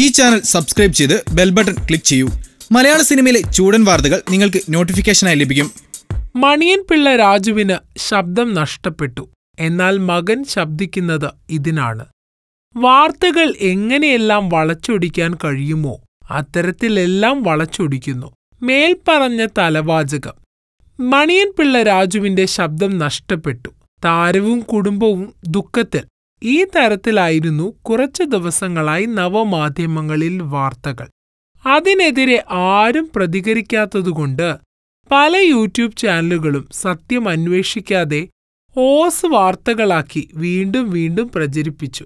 ഈ channel subscribe ചെയ്ത് bell button click ചെയ്യൂ മലയാള സിനിമയിലെ ചൂടൻ വാർത്തകൾ നിങ്ങൾക്ക് നോട്ടിഫിക്കേഷനായി ലഭിക്കും മണിയൻ പിള്ള രാജുവിന് ശബ്ദം നഷ്ടപ്പെട്ടു എന്നാൽ മകൻ ശബ്ദിക്കുന്നത് ഇതിനാണ് വാർത്തകൾ എങ്ങനെയെല്ലാം വളച്ചൊടിക്കാൻ കഴിയുമോ അത്തരത്തിലെല്ലാം വളച്ചൊടിക്കുന്നു മേൽപ്പറഞ്ഞ തലവാചകം മണിയൻ പിള്ള രാജുവിന്റെ ശബ്ദം നഷ്ടപ്പെട്ടു താരവും കുടുംബവും ദുഃഖത്തിൽ ഈ തരത്തിലായിരുന്നു കുറച്ച് ദിവസങ്ങളായി നവമാധ്യമങ്ങളിൽ വാർത്തകൾ അതിനെതിരെ ആരും പ്രതികരിക്കാത്തതുകൊണ്ട് പല യൂട്യൂബ് ചാനലുകളും സത്യം അന്വേഷിക്കാതെ ഓസ് വാർത്തകളാക്കി വീണ്ടും വീണ്ടും പ്രചരിപ്പിച്ചു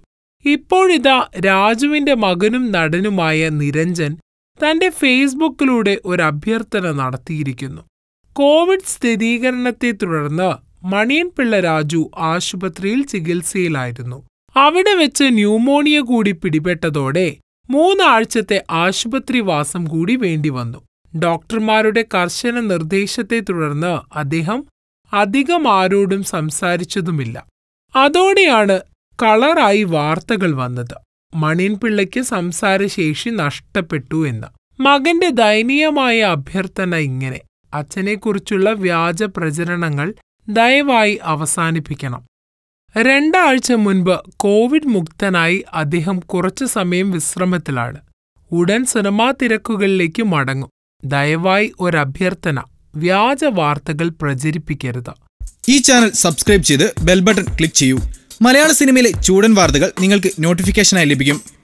ഇപ്പോഴിതാ രാജുവിന്റെ മകനും നടനുമായ നിരഞ്ജൻ തന്റെ ഫേസ്ബുക്കിലൂടെ ഒരു അഭ്യർത്ഥന നടത്തിയിരിക്കുന്നു കോവിഡ് സ്ഥിരീകരണത്തെ തുടർന്ന് പിള്ള രാജു ആശുപത്രിയിൽ ചികിത്സയിലായിരുന്നു അവിടെ വെച്ച് ന്യൂമോണിയ കൂടി പിടിപെട്ടതോടെ മൂന്നാഴ്ചത്തെ ആശുപത്രി വാസം കൂടി വേണ്ടിവന്നു ഡോക്ടർമാരുടെ കർശന നിർദ്ദേശത്തെ തുടർന്ന് അദ്ദേഹം അധികം ആരോടും സംസാരിച്ചതുമില്ല അതോടെയാണ് കളറായി വാർത്തകൾ വന്നത് പിള്ളയ്ക്ക് സംസാരശേഷി നഷ്ടപ്പെട്ടു എന്ന് മകന്റെ ദയനീയമായ അഭ്യർത്ഥന ഇങ്ങനെ അച്ഛനെക്കുറിച്ചുള്ള വ്യാജ പ്രചരണങ്ങൾ ദയവായി അവസാനിപ്പിക്കണം രണ്ടാഴ്ച മുൻപ് കോവിഡ് മുക്തനായി അദ്ദേഹം കുറച്ചു സമയം വിശ്രമത്തിലാണ് ഉടൻ സിനിമാ തിരക്കുകളിലേക്ക് മടങ്ങും ദയവായി ഒരു അഭ്യർത്ഥന വ്യാജ വാർത്തകൾ പ്രചരിപ്പിക്കരുത് ഈ ചാനൽ സബ്സ്ക്രൈബ് ചെയ്ത് ബെൽ ബട്ടൺ ക്ലിക്ക് ചെയ്യൂ മലയാള സിനിമയിലെ ചൂടൻ വാർത്തകൾ നിങ്ങൾക്ക് നോട്ടിഫിക്കേഷനായി ലഭിക്കും